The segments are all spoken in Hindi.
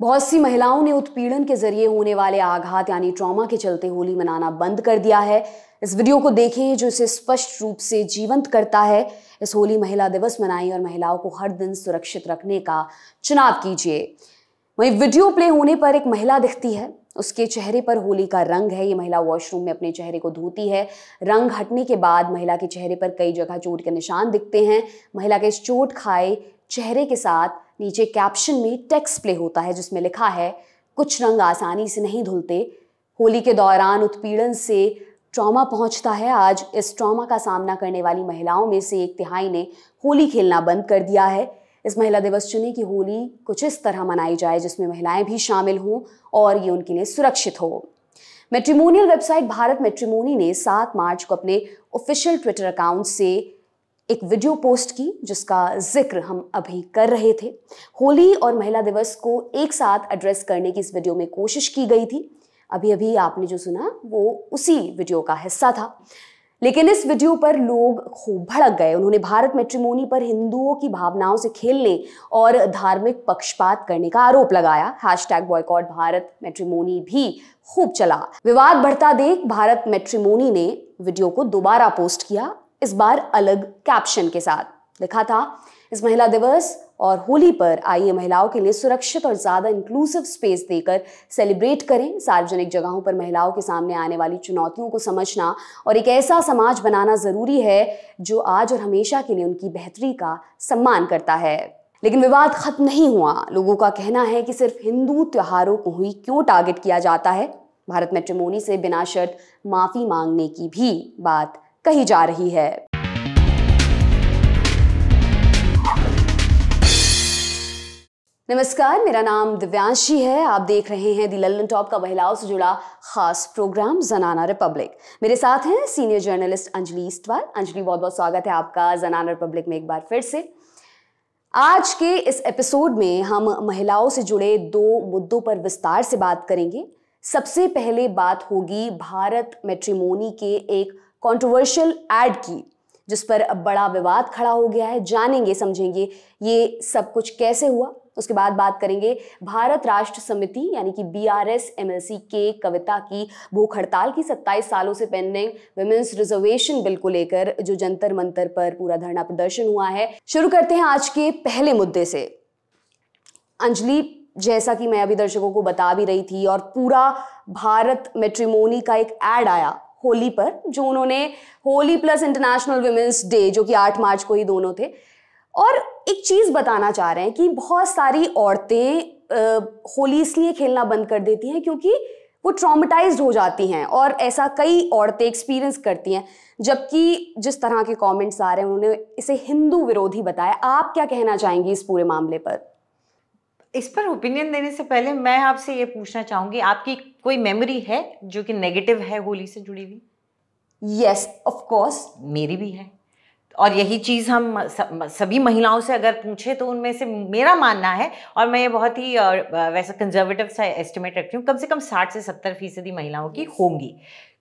बहुत सी महिलाओं ने उत्पीड़न के जरिए होने वाले आघात यानी ट्रॉमा के चलते होली मनाना बंद कर दिया है इस वीडियो को देखें जो इसे स्पष्ट रूप से जीवंत करता है इस होली महिला दिवस मनाएं और महिलाओं को हर दिन सुरक्षित रखने का चुनाव कीजिए वहीं वीडियो प्ले होने पर एक महिला दिखती है उसके चेहरे पर होली का रंग है ये महिला वॉशरूम में अपने चेहरे को धोती है रंग हटने के बाद महिला के चेहरे पर कई जगह चोट के निशान दिखते हैं महिला के इस चोट खाए चेहरे के साथ नीचे कैप्शन में टेक्स्ट प्ले होता है जिसमें लिखा है कुछ रंग आसानी से नहीं धुलते होली के दौरान उत्पीड़न से ट्रॉमा पहुंचता है आज इस ट्रॉमा का सामना करने वाली महिलाओं में से एक तिहाई ने होली खेलना बंद कर दिया है इस महिला दिवस चुने कि होली कुछ इस तरह मनाई जाए जिसमें महिलाएं भी शामिल हों और ये उनके लिए सुरक्षित हो मेट्रीमोनियल वेबसाइट भारत मेट्रीमोनी ने 7 मार्च को अपने ऑफिशियल ट्विटर अकाउंट से एक वीडियो पोस्ट की जिसका जिक्र हम अभी कर रहे थे होली और महिला दिवस को एक साथ एड्रेस करने की इस वीडियो में कोशिश की गई थी अभी अभी आपने जो सुना वो उसी वीडियो का हिस्सा था लेकिन इस वीडियो पर लोग खूब भड़क गए उन्होंने भारत मेट्रीमोनी पर हिंदुओं की भावनाओं से खेलने और धार्मिक पक्षपात करने का आरोप लगाया hashtag boycott Bharat matrimony भी खूब चला विवाद बढ़ता देख भारत मेट्रीमोनी ने वीडियो को दोबारा पोस्ट किया इस बार अलग कैप्शन के साथ लिखा था इस महिला दिवस और होली पर आइए महिलाओं के लिए सुरक्षित और ज़्यादा इंक्लूसिव स्पेस देकर सेलिब्रेट करें सार्वजनिक जगहों पर महिलाओं के सामने आने वाली चुनौतियों को समझना और एक ऐसा समाज बनाना ज़रूरी है जो आज और हमेशा के लिए उनकी बेहतरी का सम्मान करता है लेकिन विवाद खत्म नहीं हुआ लोगों का कहना है कि सिर्फ हिंदू त्योहारों को ही क्यों टारगेट किया जाता है भारत मेट्रीमोनी से बिना शर्त माफ़ी मांगने की भी बात कही जा रही है नमस्कार मेरा नाम दिव्यांशी है आप देख रहे हैं दी लल्लन टॉप का महिलाओं से जुड़ा खास प्रोग्राम जनाना रिपब्लिक मेरे साथ हैं सीनियर जर्नलिस्ट अंजलि इस्टवाल अंजलि बहुत बहुत स्वागत है आपका जनाना रिपब्लिक में एक बार फिर से आज के इस एपिसोड में हम महिलाओं से जुड़े दो मुद्दों पर विस्तार से बात करेंगे सबसे पहले बात होगी भारत मेट्रीमोनी के एक कंट्रोवर्शियल ऐड की जिस पर अब बड़ा विवाद खड़ा हो गया है जानेंगे समझेंगे ये सब कुछ कैसे हुआ उसके बाद बात करेंगे भारत राष्ट्र समिति यानी कि B R S M L C K Kavitha की भूख हड़ताल की 27 सालों से पेंडिंग वुमेन्स रिजर्वेशन बिल को लेकर जो जंतर मंतर पर पूरा धरना प्रदर्शन हुआ है शुरू करते हैं आज के पहले मुद्दे से अंजलि जैसा कि मैं अभी दर्शकों को बता भी रही थी और पूरा भारत मेट्रीमोनी का एक एड आया होली पर जो उन्होंने Holi plus international women's day जो कि 8 मार्च को ही दोनों थे और एक चीज़ बताना चाह रहे हैं कि बहुत सारी औरतें होली इसलिए खेलना बंद कर देती हैं क्योंकि वो ट्रामेटाइज हो जाती हैं और ऐसा कई औरतें एक्सपीरियंस करती हैं जबकि जिस तरह के कमेंट्स आ रहे हैं उन्होंने इसे हिंदू विरोधी बताया आप क्या कहना चाहेंगी इस पूरे मामले पर इस पर ओपिनियन देने से पहले मैं आपसे ये पूछना चाहूँगी आपकी कोई मेमोरी है जो कि नेगेटिव है होली से जुड़ी हुई यस ऑफ कोर्स मेरी भी है और यही चीज़ हम सभी महिलाओं से अगर पूछें तो उनमें से मेरा मानना है और मैं ये बहुत ही वैसा कंजर्वेटिव सा एस्टिमेट रखती हूँ कम से कम साठ से सत्तर फीसदी महिलाओं की होंगी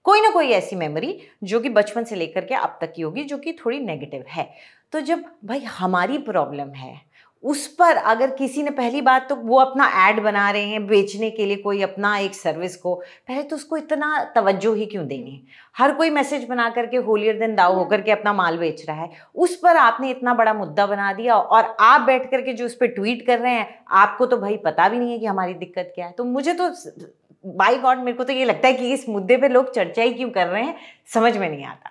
कोई ना कोई ऐसी मेमोरी जो कि बचपन से लेकर के अब तक की होगी जो कि थोड़ी नेगेटिव है तो जब भाई हमारी प्रॉब्लम है उस पर अगर किसी ने पहली बात तो वो अपना ऐड बना रहे हैं बेचने के लिए कोई अपना एक सर्विस को पहले तो उसको इतना तवज्जो ही क्यों देनी है हर कोई मैसेज बना करके होलियर दिन दाव होकर के अपना माल बेच रहा है उस पर आपने इतना बड़ा मुद्दा बना दिया और आप बैठ करके जो उस पर ट्वीट कर रहे हैं आपको तो भाई पता भी नहीं है कि हमारी दिक्कत क्या है तो मुझे तो बाई गॉड मेरे को तो ये लगता है कि इस मुद्दे पर लोग चर्चा ही क्यों कर रहे हैं समझ में नहीं आता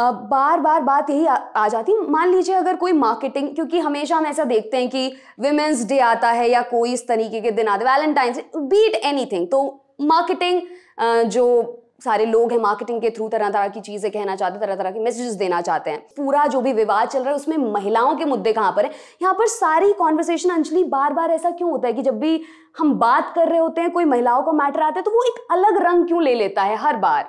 बार बार बात यही आ, आ जाती मान लीजिए अगर कोई मार्केटिंग क्योंकि हमेशा हम ऐसा देखते हैं कि विमेंस डे आता है या कोई इस तरीके के दिन आते वैलेंटाइंस बीट एनीथिंग तो मार्केटिंग जो सारे लोग हैं मार्केटिंग के थ्रू तरह तरह की चीज़ें कहना चाहते हैं तरह तरह के मैसेजेस देना चाहते हैं पूरा जो भी विवाद चल रहा है उसमें महिलाओं के मुद्दे कहाँ पर है यहाँ पर सारी कॉन्वर्सेशन अंजलि बार बार ऐसा क्यों होता है कि जब भी हम बात कर रहे होते हैं कोई महिलाओं का मैटर आता है तो वो एक अलग रंग क्यों ले लेता है हर बार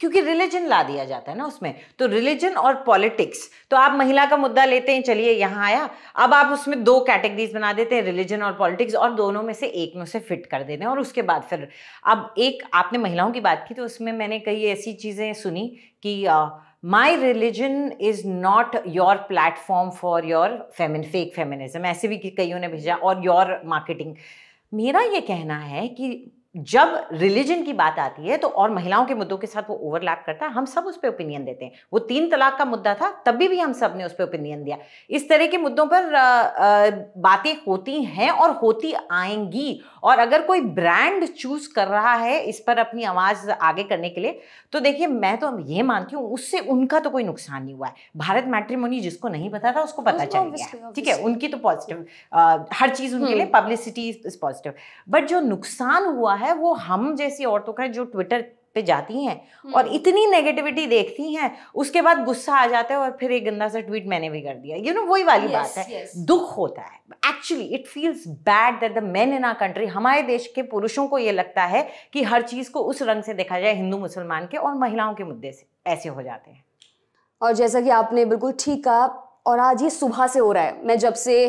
क्योंकि रिलीजन ला दिया जाता है ना उसमें तो रिलीजन और पॉलिटिक्स तो आप महिला का मुद्दा लेते हैं चलिए यहां आया अब आप उसमें दो कैटेगरीज बना देते हैं रिलीजन और पॉलिटिक्स और दोनों में से एक में से फिट कर देते हैं और उसके बाद फिर अब एक आपने महिलाओं की बात की तो उसमें मैंने कई ऐसी चीज़ें सुनी कि my religion is not your platform for your femin fake feminism ऐसे भी कईयों ने भेजा और योर मार्केटिंग मेरा ये कहना है कि जब रिलीजन की बात आती है तो और महिलाओं के मुद्दों के साथ वो ओवरलैप करता है हम सब उस पर ओपिनियन देते हैं वो तीन तलाक का मुद्दा था तब भी, भी हम सब ने उस पर ओपिनियन दिया इस तरह के मुद्दों पर बातें होती हैं और होती आएंगी और अगर कोई ब्रांड चूज कर रहा है इस पर अपनी आवाज़ आगे करने के लिए तो देखिए मैं तो ये मानती हूँ उससे उनका तो कोई नुकसान नहीं हुआ है भारत मैट्रीमोनी जिसको नहीं पता था उसको पता चल गया ठीक है उनकी तो पॉजिटिव हर चीज़ उनके लिए पब्लिसिटी इज पॉजिटिव बट जो नुकसान हुआ है वो हम जैसी औरतों का जो ट्विटर पे जाती हैं हम्म। और इतनी नेगेटिविटी देखती हैं उसके बाद गुस्सा आ जाता है और फिर एक गंदा सा ट्वीट मैंने भी कर दिया यू नो वही वाली yes, बात है yes. दुख होता है actually it feels bad that the man in our country हमारे देश के पुरुषों को ये लगता है कि हर चीज़ को उस रंग से देखा जाए हिंदू मुसलमान के और महिलाओं के मुद्दे से ऐसे हो जाते हैं और जैसा कि आपने बिल्कुल ठीक कहा और आज ये सुबह से हो रहा है मैं जब से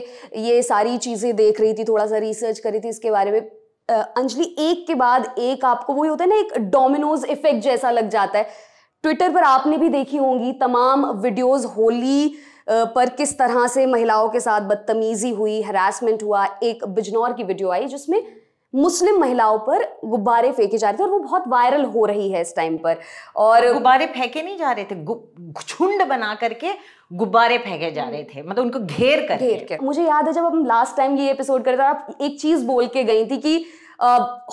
ये सारी चीज़ें देख रही थी थोड़ा सा रिसर्च कर रही थी इसके बारे में अंजलि एक के बाद एक आपको वही होता है ना एक डोमिनोज इफेक्ट जैसा लग जाता है ट्विटर पर आपने भी देखी होंगी तमाम वीडियोस होली पर किस तरह से महिलाओं के साथ बदतमीजी हुई हरासमेंट हुआ एक बिजनौर की वीडियो आई जिसमें मुस्लिम महिलाओं पर गुब्बारे फेंके जा रहे थे और वो बहुत वायरल हो रही है इस टाइम पर और गुब्बारे फेंके नहीं जा रहे थे झुंड बना करके गुब्बारे फेंके जा रहे हम्म। थे मतलब उनको घेर कर घेर कर मुझे याद है जब हम लास्ट टाइम ये एपिसोड करे थे आप एक चीज बोल के गई थी कि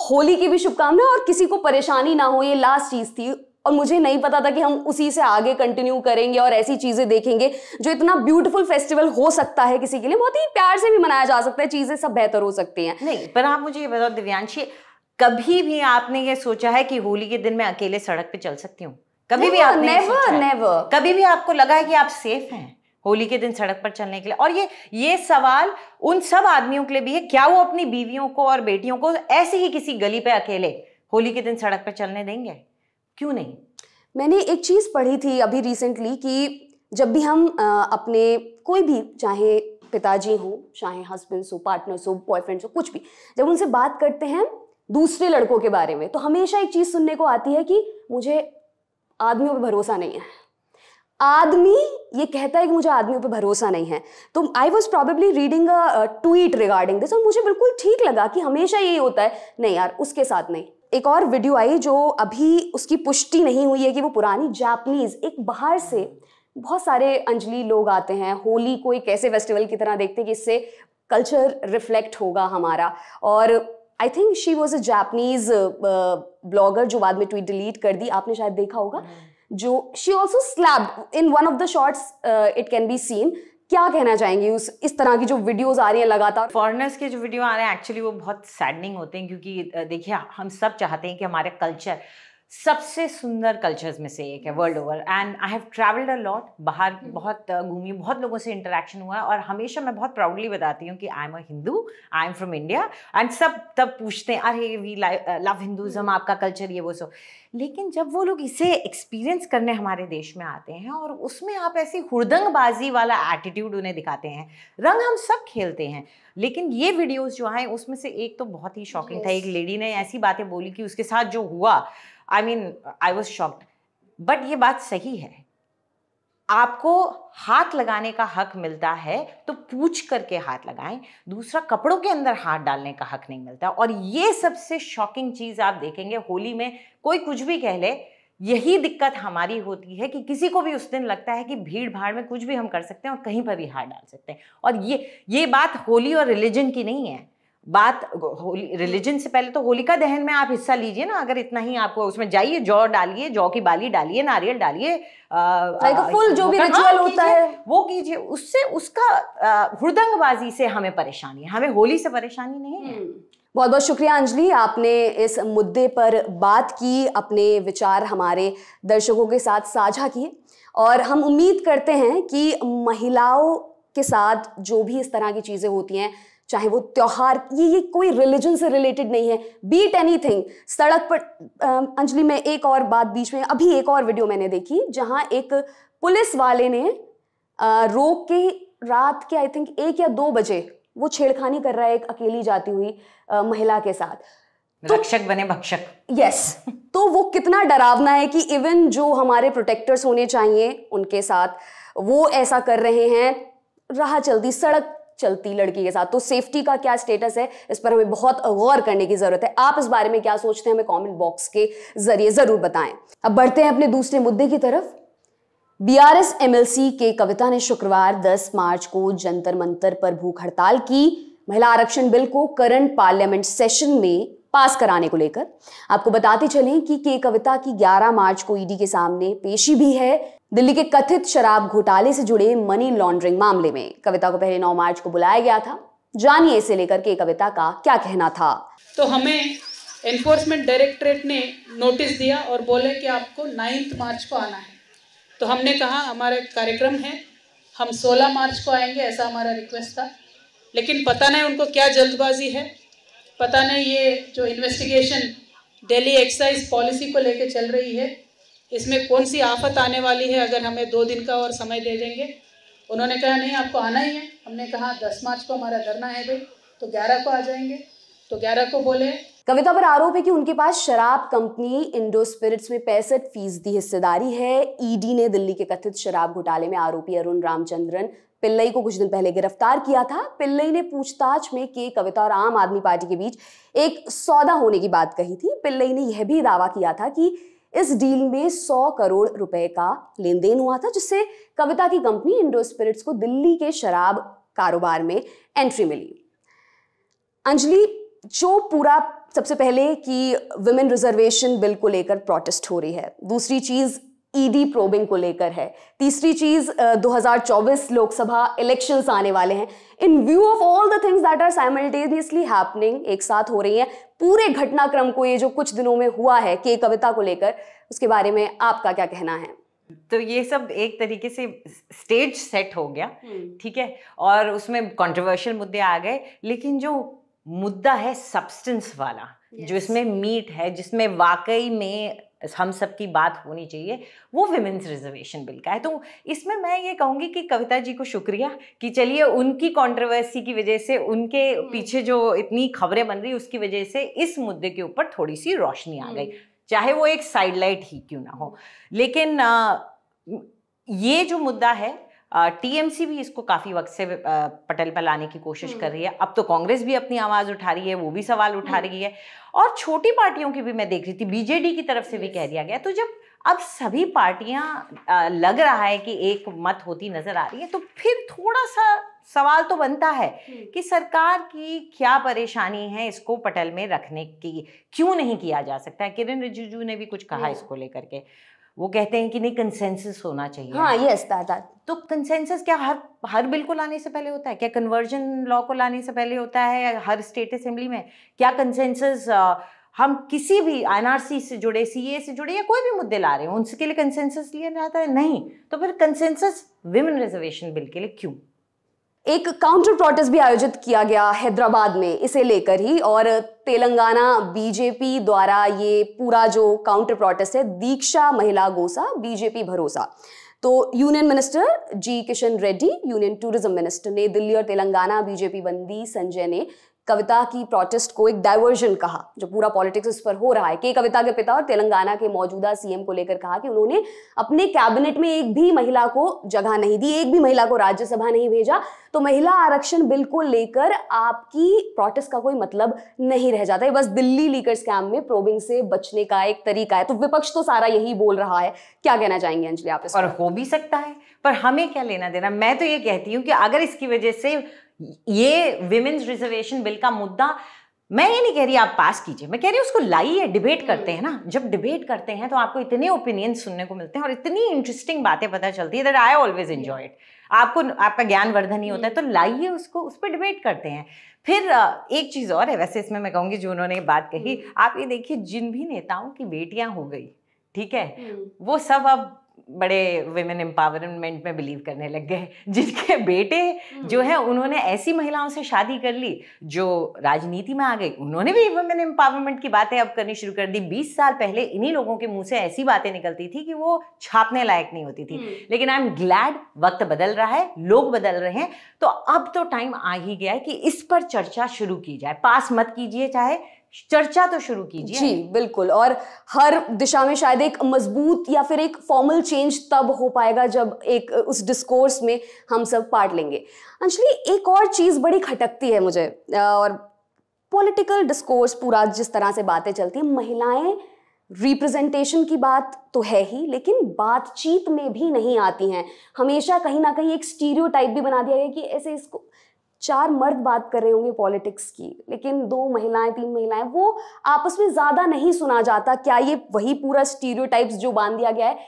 होली की भी शुभकामना और किसी को परेशानी ना हो ये लास्ट चीज थी और मुझे नहीं पता था कि हम उसी से आगे कंटिन्यू करेंगे और ऐसी चीज़ें देखेंगे जो इतना ब्यूटीफुल फेस्टिवल हो सकता है किसी के लिए बहुत ही प्यार से भी मनाया जा सकता है चीज़ें सब बेहतर हो सकती हैं नहीं पर आप मुझे ये बताओ दिव्यांशी कभी भी आपने ये सोचा है कि होली के दिन मैं अकेले सड़क पे चल सकती हूँ कभी भी आपने नेवर नेवर कभी भी आपको लगा है कि आप सेफ हैं होली के दिन सड़क पर चलने के लिए और ये ये सवाल उन सब आदमियों के लिए भी है क्या वो अपनी बीवियों को और बेटियों को ऐसे ही किसी गली पे अकेले होली के दिन सड़क पर चलने देंगे क्यों नहीं मैंने एक चीज़ पढ़ी थी अभी रिसेंटली कि जब भी हम अपने कोई भी चाहे पिताजी हों चाहे हस्बैंड्स हो पार्टनर्स हो बॉयफ्रेंड्स हो कुछ भी जब उनसे बात करते हैं दूसरे लड़कों के बारे में तो हमेशा एक चीज़ सुनने को आती है कि मुझे आदमियों पर भरोसा नहीं है आदमी ये कहता है कि मुझे आदमियों पे भरोसा नहीं है तो I was probably reading a tweet regarding this और मुझे बिल्कुल ठीक लगा कि हमेशा यही होता है नहीं यार उसके साथ नहीं एक और वीडियो आई जो अभी उसकी पुष्टि नहीं हुई है कि वो पुरानी जापनीज़ एक बाहर से बहुत सारे अंजलि लोग आते हैं होली को एक ऐसे फेस्टिवल की तरह देखते हैं कि इससे कल्चर रिफ्लेक्ट होगा हमारा और I think she was a Japanese blogger जो बाद में ट्वीट डिलीट कर दी आपने शायद देखा होगा hmm. जो she also slab in one of the shorts it can be seen क्या कहना चाहेंगे उस इस तरह की जो वीडियोस आ रही हैं लगातार फॉरनर्स के जो वीडियो आ रहे हैं एक्चुअली वो बहुत सैडनिंग होते हैं क्योंकि uh, देखिए हम सब चाहते हैं कि हमारे कल्चर सबसे सुंदर कल्चर्स में से एक है world over and I have travelled a lot बाहर बहुत घूमी बहुत लोगों से इंटरेक्शन हुआ और हमेशा मैं बहुत प्राउडली बताती हूँ कि I am a Hindu I am from India and सब तब पूछते हैं अरे वी लव हिंदुज़म आपका कल्चर ये वो सो लेकिन जब वो लोग इसे एक्सपीरियंस करने हमारे देश में आते हैं और उसमें आप ऐसी हुड़दंगबाजी वाला एटीट्यूड उन्हें दिखाते हैं रंग हम सब खेलते हैं लेकिन ये वीडियोज जो आए उसमें से एक तो बहुत ही शॉकिंग था एक लेडी ने ऐसी बातें बोली कि उसके साथ जो हुआ I mean I was shocked but ये बात सही है आपको हाथ लगाने का हक मिलता है तो पूछ करके हाथ लगाएं दूसरा कपड़ों के अंदर हाथ डालने का हक नहीं मिलता और ये सबसे शॉकिंग चीज़ आप देखेंगे होली में कोई कुछ भी कह ले यही दिक्कत हमारी होती है कि किसी को भी उस दिन लगता है कि भीड़ भाड़ में कुछ भी हम कर सकते हैं और कहीं पर भी हाथ डाल सकते हैं और ये ये बात होली और रिलीजन की नहीं है बात रिलीजन से पहले तो होलिका दहन में आप हिस्सा लीजिए ना अगर इतना ही आपको उसमें जाइए जौ डालिए जौ की बाली डालिए नारियल डालिए फुल जो भी रिचुअल हाँ, होता है वो कीजिए उससे उसका हृदंगबाजी से हमें परेशानी है हमें होली से परेशानी नहीं है हम्म। बहुत बहुत शुक्रिया अंजलि आपने इस मुद्दे पर बात की अपने विचार हमारे दर्शकों के साथ साझा किए और हम उम्मीद करते हैं कि महिलाओं के साथ जो भी इस तरह की चीज़ें होती हैं चाहे वो त्यौहार ये ये कोई रिलीजन से रिलेटेड नहीं है बीट एनी थिंग सड़क पर अंजलि में एक और बात बीच में अभी एक और वीडियो मैंने देखी जहाँ एक पुलिस वाले ने रोक के रात के आई थिंक एक या दो बजे वो छेड़खानी कर रहा है एक अकेली जाती हुई आ, महिला के साथ तो, रक्षक बने भक्षक यस yes, तो वो कितना डरावना है कि इवन जो हमारे प्रोटेक्टर्स होने चाहिए उनके साथ वो ऐसा कर रहे हैं राह चलती सड़क चलती लड़की के साथ तो सेफ्टी का क्या स्टेटस है इस पर हमें बहुत गौर करने की ज़रूरत है आप इस बारे में क्या सोचते हैं हमें कॉमेंट बॉक्स के ज़रिए ज़रूर बताएं अब बढ़ते हैं अपने दूसरे मुद्दे की तरफ बीआरएस एमएलसी के कविता ने शुक्रवार 10 मार्च को जंतर मंतर पर भूख हड़ताल की महिला आरक्षण बिल को करंट पार्लियामेंट सेशन में पास कराने को लेकर आपको बताते चलें कि के कविता की 11 मार्च को ईडी e के सामने पेशी भी है दिल्ली के कथित शराब घोटाले से जुड़े मनी लॉन्ड्रिंग मामले में कविता को पहले 9 मार्च को बुलाया गया था जानिए इसे लेकर के कविता का क्या कहना था तो हमें एनफोर्समेंट डायरेक्टरेट ने नोटिस दिया और बोले कि आपको 9 मार्च को आना है तो हमने कहा हमारा कार्यक्रम है हम 16 मार्च को आएंगे ऐसा हमारा रिक्वेस्ट था लेकिन पता नहीं उनको क्या जल्दबाजी है पता नहीं ये जो इन्वेस्टिगेशन डेली एक्साइज पॉलिसी को लेकर चल रही है इसमें कौन सी आफत आने वाली है अगर हमें दो दिन का और समय दे देंगे उन्होंने कहा नहीं आपको आना ही है हमने कहा दस मार्च को हमारा धरना है भाई तो ग्यारह को आ जाएंगे तो ग्यारह को बोले कविता पर आरोप है कि उनके पास शराब कंपनी इंडो स्पिरिट्स में पैंसठ फीसदी हिस्सेदारी है ईडी e ने दिल्ली के कथित शराब घोटाले में आरोपी अरुण रामचंद्रन पिल्लई को कुछ दिन पहले गिरफ्तार किया था पिल्लई ने पूछताछ में के कविता और आम आदमी पार्टी के बीच एक सौदा होने की बात कही थी पिल्लई ने यह भी दावा किया था कि इस डील में 100 करोड़ रुपए का लेन देन हुआ था जिससे कविता की कंपनी इंडो स्पिरिट्स को दिल्ली के शराब कारोबार में एंट्री मिली अंजलि जो पूरा सबसे पहले कि वुमेन रिजर्वेशन बिल को लेकर प्रोटेस्ट हो रही है दूसरी चीज़ ईडी e प्रोबिंग को लेकर है तीसरी चीज 2024 लोकसभा इलेक्शंस आने वाले हैं in view of all the things that are simultaneously happening एक साथ हो रही है पूरे घटनाक्रम को ये जो कुछ दिनों में हुआ है के कविता को लेकर उसके बारे में आपका क्या कहना है तो ये सब एक तरीके से स्टेज सेट हो गया हम्म। ठीक है और उसमें कंट्रोवर्शियल मुद्दे आ गए लेकिन जो मुद्दा है सब्सटेंस वाला yes. जो इसमें मीट है जिसमें वाकई में हम सब की बात होनी चाहिए वो विमेंस रिजर्वेशन बिल का है तो इसमें मैं ये कहूँगी कि कविता जी को शुक्रिया कि चलिए उनकी कंट्रोवर्सी की वजह से उनके हम्म। पीछे जो इतनी खबरें बन रही उसकी वजह से इस मुद्दे के ऊपर थोड़ी सी रोशनी आ गई हम्म। चाहे वो एक साइडलाइट ही क्यों ना हो लेकिन आ, ये जो मुद्दा है टीएमसी भी इसको काफ़ी वक्त से पटल पर लाने की कोशिश कर रही है हम्म। अब तो कांग्रेस भी अपनी आवाज़ उठा रही है वो भी सवाल उठा हम्म। रही है और छोटी पार्टियों की भी मैं देख रही थी बीजेडी की तरफ से भी कह दिया गया तो जब अब सभी पार्टियां लग रहा है कि एक मत होती नजर आ रही है तो फिर थोड़ा सा सवाल तो बनता है हम्म। कि सरकार की क्या परेशानी है इसको पटल में रखने की क्यों नहीं किया जा सकता है किरण रिजिजू ने भी कुछ कहा इसको लेकर के वो कहते हैं कि नहीं कंसेंसस होना चाहिए हाँ यस दादा तो कंसेंसस क्या हर हर बिल को लाने से पहले होता है क्या कन्वर्जन लॉ को लाने से पहले होता है हर स्टेट असेंबली में क्या कंसेंसस हम किसी भी एनआरसी से जुड़े सी से जुड़े या कोई भी मुद्दे ला रहे हैं उनके लिए कंसेंसस लिया जाता है नहीं तो फिर कंसेंसस विमेन रिजर्वेशन बिल के लिए क्यों एक काउंटर प्रोटेस्ट भी आयोजित किया गया हैदराबाद में इसे लेकर ही और तेलंगाना बीजेपी द्वारा ये पूरा जो काउंटर प्रोटेस्ट है दीक्षा महिला गोसा बीजेपी भरोसा तो union minister G Kishan Reddy union tourism minister ने दिल्ली और तेलंगाना बीजेपी बंदी संजय ने कविता की प्रोटेस्ट को एक डायवर्जन कहा जो पूरा पॉलिटिक्स उस पर हो रहा है के कविता के पिता और तेलंगाना के मौजूदा सीएम को लेकर कहा कि उन्होंने अपने कैबिनेट में एक भी महिला को जगह नहीं दी एक भी महिला को राज्यसभा नहीं भेजा तो महिला आरक्षण बिल को लेकर आपकी प्रोटेस्ट का कोई मतलब नहीं रह जाता है बस दिल्ली लीकर स्कैम में प्रोबिंग से बचने का एक तरीका है तो विपक्ष तो सारा यही बोल रहा है क्या कहना चाहेंगे अंजलि आप और हो भी सकता है पर हमें क्या लेना देना मैं तो ये कहती हूँ कि अगर इसकी वजह से ये विमेंस रिजर्वेशन बिल का मुद्दा मैं ये नहीं कह रही आप पास कीजिए मैं कह रही हूँ उसको लाइए डिबेट करते हैं ना हम्म। जब डिबेट करते हैं तो आपको इतने ओपिनियन सुनने को मिलते हैं और इतनी इंटरेस्टिंग बातें पता चलती है that I always enjoy it आपको आपका ज्ञान वर्धन ही होता है तो हम्म। लाइए उसको उस पर डिबेट करते हैं फिर एक चीज़ और है वैसे इसमें मैं कहूँगी जो उन्होंने बात कही हम्म। आप ये देखिए जिन भी नेताओं की बेटियाँ हो गई ठीक है वो सब अब बड़े वेमेन एम्पावरमेंट में बिलीव करने लग गए जिनके बेटे हम्म। जो है उन्होंने ऐसी महिलाओं से शादी कर ली जो राजनीति में आ गई उन्होंने भी वेमेन एम्पावरमेंट की बातें अब करनी शुरू कर दी बीस साल पहले इन्हीं लोगों के मुंह से ऐसी बातें निकलती थी कि वो छापने लायक नहीं होती थी हम्म। लेकिन आई एम ग्लैड वक्त बदल रहा है लोग बदल रहे हैं तो अब तो टाइम आ ही गया है कि इस पर चर्चा शुरू की जाए पास मत कीजिए चाहे चर्चा तो शुरू कीजिए जी बिल्कुल और हर दिशा में शायद एक मजबूत या फिर एक फॉर्मल चेंज तब हो पाएगा जब एक उस डिस्कोर्स में हम सब पार्ट लेंगे अंजलि एक और चीज़ बड़ी खटकती है मुझे और पॉलिटिकल डिस्कोर्स पूरा जिस तरह से बातें चलती हैं महिलाएं रिप्रेजेंटेशन की बात तो है ही लेकिन बातचीत में भी नहीं आती हैं हमेशा कहीं ना कहीं एक स्टीरियो टाइप भी बना दिया गया कि ऐसे इसको चार मर्द बात कर रहे होंगे पॉलिटिक्स की लेकिन दो महिलाएं तीन महिलाएं वो आपस में ज़्यादा नहीं सुना जाता क्या ये वही पूरा स्टीरियो जो बांध दिया गया है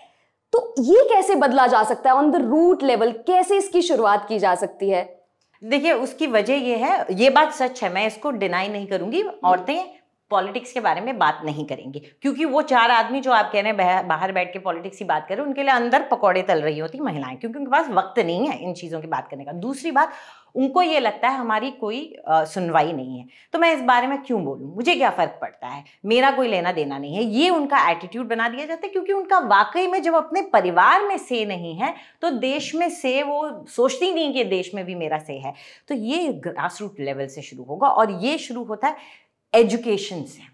तो ये कैसे बदला जा सकता है ऑन द रूट लेवल कैसे इसकी शुरुआत की जा सकती है देखिए उसकी वजह यह है ये बात सच है मैं इसको डिनाई नहीं करूंगी औरतें पॉलिटिक्स के बारे में बात नहीं करेंगे क्योंकि वो चार आदमी जो आप कह रहे हैं बाहर बैठ के पॉलिटिक्स की बात करें उनके लिए अंदर पकौड़े तल रही होती महिलाएं क्योंकि उनके पास वक्त नहीं है इन चीज़ों की बात करने का दूसरी बात उनको ये लगता है हमारी कोई सुनवाई नहीं है तो मैं इस बारे में क्यों बोलूँ मुझे क्या फ़र्क पड़ता है मेरा कोई लेना देना नहीं है ये उनका एटीट्यूड बना दिया जाता है क्योंकि उनका वाकई में जब अपने परिवार में से नहीं है तो देश में से वो सोचती नहीं कि देश में भी मेरा से है तो ये ग्रास रूट लेवल से शुरू होगा और ये शुरू होता है एजुकेशन से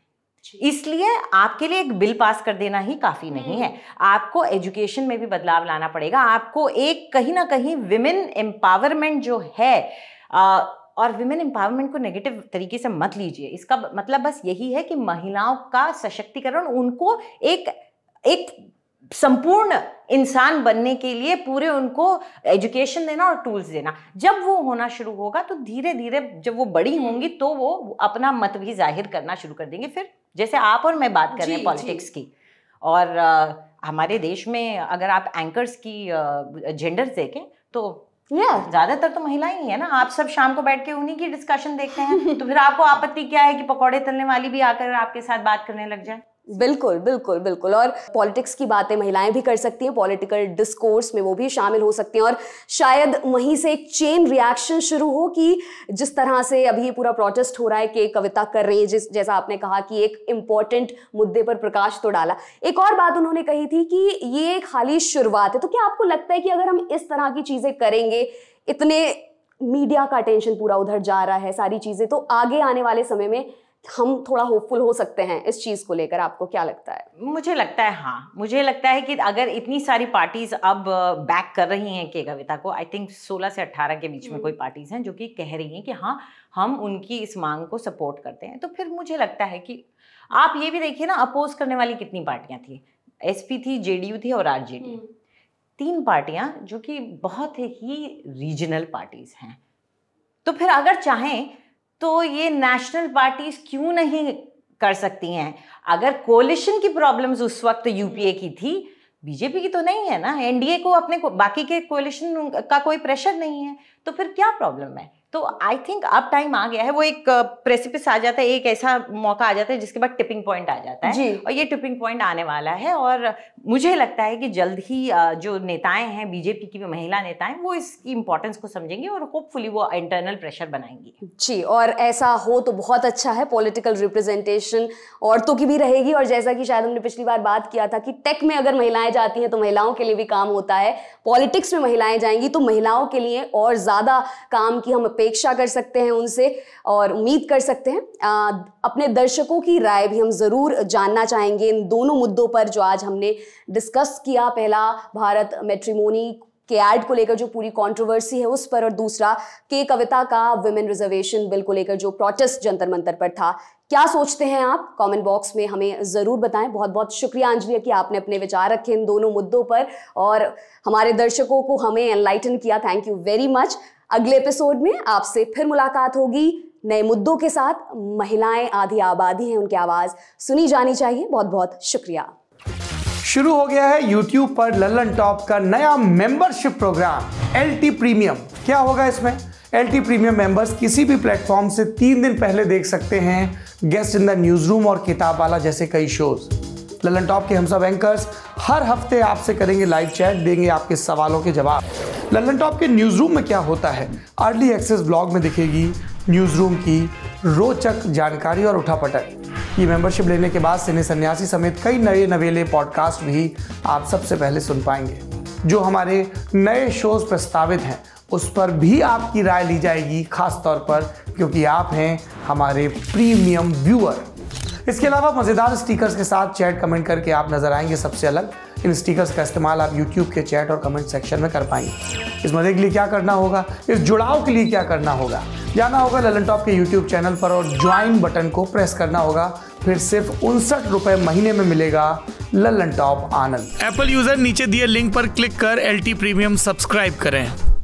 इसलिए आपके लिए एक बिल पास कर देना ही काफ़ी नहीं है आपको एजुकेशन में भी बदलाव लाना पड़ेगा आपको एक कहीं ना कहीं विमेन एम्पावरमेंट जो है आ, और विमेन एम्पावरमेंट को नेगेटिव तरीके से मत लीजिए इसका मतलब बस यही है कि महिलाओं का सशक्तिकरण उनको एक एक संपूर्ण इंसान बनने के लिए पूरे उनको एजुकेशन देना और टूल्स देना जब वो होना शुरू होगा तो धीरे धीरे जब वो बड़ी होंगी तो वो अपना मत भी जाहिर करना शुरू कर देंगे फिर जैसे आप और मैं बात कर रहे हैं पॉलिटिक्स की और आ, हमारे देश में अगर आप एंकर्स की जेंडर देखें तो Yeah. ज्यादातर तो महिला ही है ना आप सब शाम को बैठ के उन्हीं की डिस्कशन देखते हैं तो फिर आपको आपत्ति क्या है कि पकौड़े तलने वाली भी आकर आपके साथ बात करने लग जाए बिल्कुल बिल्कुल बिल्कुल और पॉलिटिक्स की बातें महिलाएं भी कर सकती हैं पॉलिटिकल डिस्कोर्स में वो भी शामिल हो सकती हैं और शायद वहीं से एक चेन रिएक्शन शुरू हो कि जिस तरह से अभी पूरा प्रोटेस्ट हो रहा है कि कविता कर रही है जिस जैसा आपने कहा कि एक इम्पॉर्टेंट मुद्दे पर प्रकाश तो डाला एक और बात उन्होंने कही थी कि ये खाली शुरुआत है तो क्या आपको लगता है कि अगर हम इस तरह की चीज़ें करेंगे इतने मीडिया का अटेंशन पूरा उधर जा रहा है सारी चीज़ें तो आगे आने वाले समय में हम थोड़ा होपफुल हो सकते हैं इस चीज़ को लेकर आपको क्या लगता है मुझे लगता है हाँ मुझे लगता है कि अगर इतनी सारी पार्टीज अब बैक कर रही हैं के कविता को आई थिंक 16 से 18 के बीच में हम्म। कोई पार्टीज हैं जो कि कह रही हैं कि हाँ हम उनकी इस मांग को सपोर्ट करते हैं तो फिर मुझे लगता है कि आप ये भी देखिए ना अपोज करने वाली कितनी पार्टियाँ थी एस थी जे थी और आर हम्म। तीन पार्टियां जो कि बहुत ही रीजनल पार्टीज हैं तो फिर अगर चाहें तो ये नेशनल पार्टीज क्यों नहीं कर सकती हैं अगर कोलिशन की प्रॉब्लम्स उस वक्त यूपीए की थी बीजेपी की तो नहीं है ना एनडीए को अपने को, बाकी के कोलिशन का कोई प्रेशर नहीं है तो फिर क्या प्रॉब्लम है तो आई थिंक अब टाइम आ गया है वो एक प्रेसिपिस आ जाता है एक ऐसा मौका आ जाता है जिसके बाद टिपिंग पॉइंट आ जाता है जी। और ये टिपिंग पॉइंट आने वाला है और मुझे लगता है कि जल्द ही जो नेताएं हैं बीजेपी की भी महिला नेताएं वो इसकी इंपॉर्टेंस को समझेंगी और होपफुली वो इंटरनल प्रेशर बनाएंगी जी और ऐसा हो तो बहुत अच्छा है पॉलिटिकल रिप्रेजेंटेशन औरतों की भी रहेगी और जैसा कि शायद हमने पिछली बार बात किया था कि टेक में अगर महिलाएं जाती हैं तो महिलाओं के लिए भी काम होता है पॉलिटिक्स में महिलाएं जाएंगी तो महिलाओं के लिए और ज़्यादा काम की हम अपेक्षा कर सकते हैं उनसे और उम्मीद कर सकते हैं आ, अपने दर्शकों की राय भी हम ज़रूर जानना चाहेंगे इन दोनों मुद्दों पर जो आज हमने डिस्कस किया पहला भारत मेट्रीमोनी के एड को लेकर जो पूरी कंट्रोवर्सी है उस पर और दूसरा के कविता का वुमेन रिजर्वेशन बिल को लेकर जो प्रोटेस्ट जंतर मंतर पर था क्या सोचते हैं आप कमेंट बॉक्स में हमें ज़रूर बताएं बहुत बहुत शुक्रिया अंजलि कि आपने अपने विचार रखे इन दोनों मुद्दों पर और हमारे दर्शकों को हमें एनलाइटन किया थैंक यू वेरी मच अगले एपिसोड में आपसे फिर मुलाकात होगी नए मुद्दों के साथ महिलाएं आधी आबादी हैं उनकी आवाज सुनी जानी चाहिए बहुत बहुत शुक्रिया शुरू हो गया है YouTube पर लल्लन टॉप का नया मेंबरशिप प्रोग्राम एल प्रीमियम क्या होगा इसमें एल प्रीमियम मेंबर्स किसी भी प्लेटफॉर्म से तीन दिन पहले देख सकते हैं guest in the newsroom और किताब वाला जैसे कई शोज़ ललन टॉप के हम सब एंकर्स हर हफ्ते आपसे करेंगे लाइव चैट देंगे आपके सवालों के जवाब ललन टॉप के न्यूज़ रूम में क्या होता है अर्ली एक्सेस ब्लॉग में दिखेगी न्यूज़ रूम की रोचक जानकारी और उठापटक ये मेंबरशिप लेने के बाद सिने सन्यासी समेत कई नए नवेले पॉडकास्ट भी आप सबसे पहले सुन पाएंगे जो हमारे नए शोज प्रस्तावित हैं उस पर भी आपकी राय ली जाएगी खास तौर पर क्योंकि आप हैं हमारे प्रीमियम व्यूअर इसके अलावा मज़ेदार स्टिकर्स के साथ चैट कमेंट करके आप नज़र आएंगे सबसे अलग इन स्टिकर्स का इस्तेमाल आप यूट्यूब के चैट और कमेंट सेक्शन में कर पाएंगे इस मज़े के लिए क्या करना होगा इस जुड़ाव के लिए क्या करना होगा जाना होगा ललन टॉप के यूट्यूब चैनल पर और ज्वाइन बटन को प्रेस करना होगा फिर सिर्फ उनसठ रुपए महीने में मिलेगा Lallantop Anand Apple user नीचे दिए लिंक पर क्लिक कर एल प्रीमियम सब्सक्राइब करें